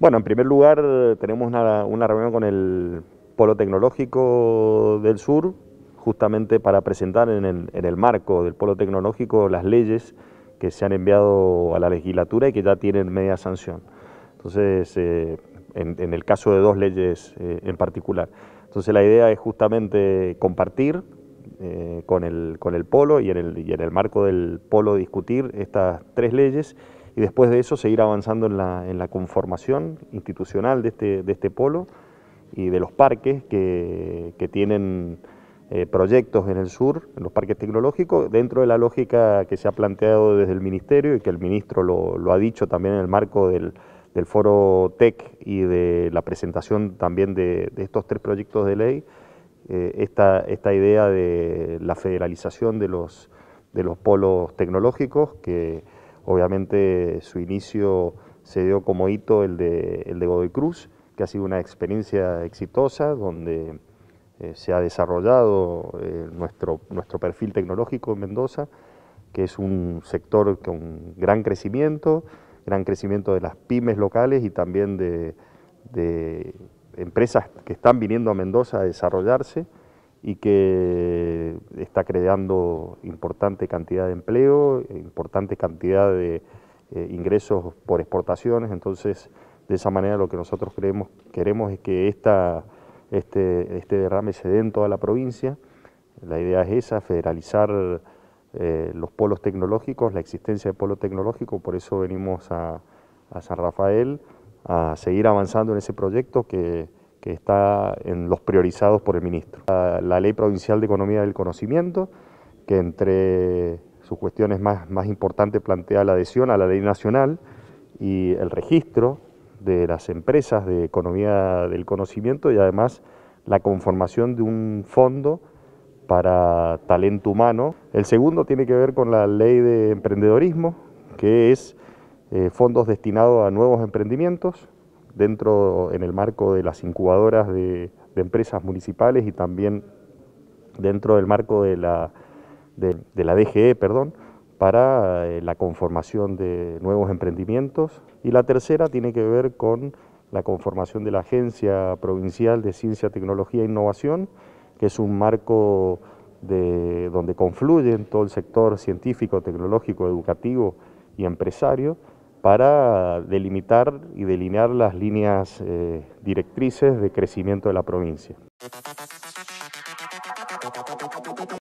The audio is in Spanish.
Bueno, en primer lugar tenemos una, reunión con el Polo Tecnológico del Sur, justamente para presentar en el, marco del Polo Tecnológico las leyes que se han enviado a la legislatura y que ya tienen media sanción. Entonces, eh, en, el caso de dos leyes eh, en particular. Entonces la idea es justamente compartir eh, con, el, polo y en el marco del polo discutir estas tres leyes y después de eso seguir avanzando en la, en la conformación institucional de este, de este, polo y de los parques que, tienen eh, proyectos en el sur, en los parques tecnológicos, dentro de la lógica que se ha planteado desde el Ministerio y que el Ministro lo, ha dicho también en el marco del, foro TEC y de la presentación también de, estos tres proyectos de ley, eh, esta, esta, idea de la federalización de los, de los polos tecnológicos que Obviamente su inicio se dio como hito el de, el de Godoy Cruz, que ha sido una experiencia exitosa donde eh, se ha desarrollado eh, nuestro, nuestro perfil tecnológico en Mendoza, que es un sector con gran crecimiento, gran crecimiento de las pymes locales y también de, de empresas que están viniendo a Mendoza a desarrollarse y que está creando importante cantidad de empleo, importante cantidad de eh, ingresos por exportaciones, entonces de esa manera lo que nosotros creemos, queremos es que esta, este, este derrame se dé en toda la provincia, la idea es esa, federalizar eh, los polos tecnológicos, la existencia de polo tecnológico, por eso venimos a San Rafael a seguir avanzando en ese proyecto que que está en los priorizados por el ministro. La, Ley Provincial de Economía del Conocimiento, que entre sus cuestiones más, importantes plantea la adhesión a la ley nacional y el registro de las empresas de economía del conocimiento y además la conformación de un fondo para talento humano. El segundo tiene que ver con la ley de emprendedorismo, que es eh, fondos destinados a nuevos emprendimientos, dentro, en el marco de las incubadoras de, empresas municipales y también dentro del marco de la, de, la DGE, perdón, para eh, la conformación de nuevos emprendimientos. Y la tercera tiene que ver con la conformación de la Agencia Provincial de Ciencia, Tecnología e Innovación, que es un marco de, donde confluyen todo el sector científico, tecnológico, educativo y empresario para delimitar y delinear las líneas eh, directrices de crecimiento de la provincia.